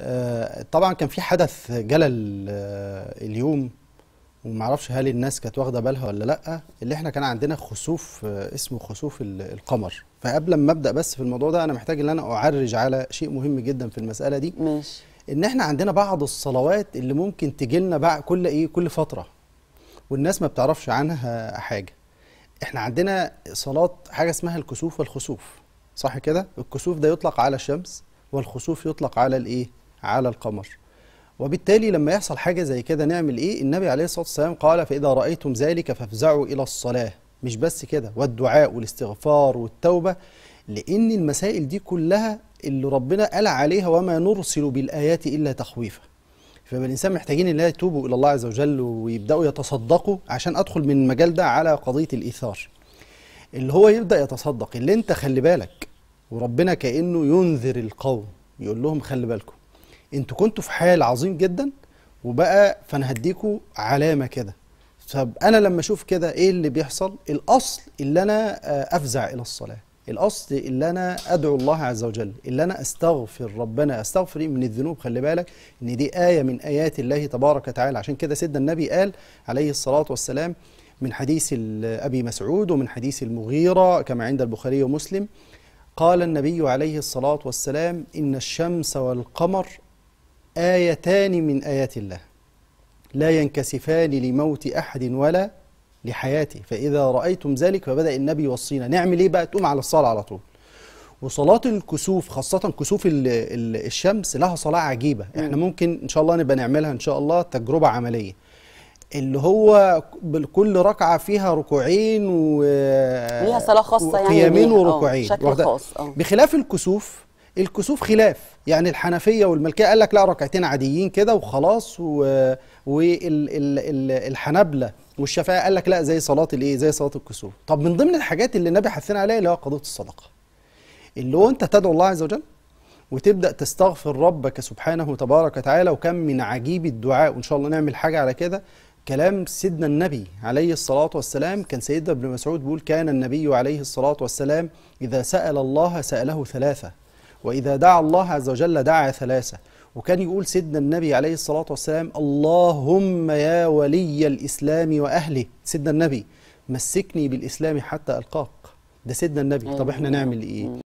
آه، طبعا كان في حدث جلل آه، اليوم ومعرفش هل الناس كانت واخده بالها ولا لا اللي احنا كان عندنا خسوف آه، اسمه خسوف القمر فقبل ما ابدا بس في الموضوع ده انا محتاج ان انا اعرج على شيء مهم جدا في المساله دي ماشي ان احنا عندنا بعض الصلوات اللي ممكن تجي لنا بقى كل ايه كل فتره والناس ما بتعرفش عنها حاجه احنا عندنا صلاه حاجه اسمها الكسوف والخسوف صح كده الكسوف ده يطلق على الشمس والخسوف يطلق على الايه على القمر وبالتالي لما يحصل حاجة زي كده نعمل إيه؟ النبي عليه الصلاة والسلام قال فإذا رأيتم ذلك فافزعوا إلى الصلاة مش بس كده والدعاء والاستغفار والتوبة لأن المسائل دي كلها اللي ربنا قال عليها وما نرسل بالآيات إلا تخويفا فالإنسان محتاجين إن يتوبوا إلى الله عز وجل ويبدأوا يتصدقوا عشان أدخل من المجال ده على قضية الإيثار اللي هو يبدأ يتصدق اللي أنت خلي بالك وربنا كأنه ينذر القوم يقول لهم خلي بالكم انتوا كنتوا في حال عظيم جدا وبقى فانا هديكوا علامه كده طب انا لما اشوف كده ايه اللي بيحصل الاصل اللي انا آه، افزع الى الصلاه الاصل اللي انا ادعو الله عز وجل اللي انا استغفر ربنا استغفر إيه؟ من الذنوب خلي بالك ان دي ايه من ايات الله تبارك وتعالى عشان كده سيدنا النبي قال عليه الصلاه والسلام من حديث ابي مسعود ومن حديث المغيره كما عند البخاري ومسلم قال النبي عليه الصلاه والسلام ان الشمس والقمر آيتان من آيات الله لا ينكسفان لموت أحد ولا لحياته فإذا رأيتم ذلك فبدأ النبي يوصينا نعمل إيه بقى تقوم على الصلاة على طول وصلاة الكسوف خاصة كسوف الشمس لها صلاة عجيبة احنا ممكن إن شاء الله نبقى نعملها إن شاء الله تجربة عملية اللي هو بكل ركعة فيها ركوعين و ليها صلاة خاصة يعني قيامين وركوعين آه، شكل خاص آه. بخلاف الكسوف الكسوف خلاف يعني الحنفيه والمالكيه قال لك لا ركعتين عاديين كده وخلاص والحنابله والشافعيه قال لك لا زي صلاه الايه زي صلاه الكسوف طب من ضمن الحاجات اللي النبي حثنا عليها اللي هو قضيه الصدقه اللي هو انت تدعو الله عز وجل وتبدا تستغفر ربك سبحانه وتبارك وتعالى وكم من عجيب الدعاء وان شاء الله نعمل حاجه على كده كلام سيدنا النبي عليه الصلاة والسلام كان سيدنا ابن مسعود بيقول كان النبي عليه الصلاة والسلام إذا سأل الله سأله ثلاثة وإذا دعا الله عز وجل دعا ثلاثة وكان يقول سيدنا النبي عليه الصلاة والسلام اللهم يا ولي الإسلام وأهله سيدنا النبي مسكني بالإسلام حتى ألقاك ده سيدنا النبي طب احنا نعمل إيه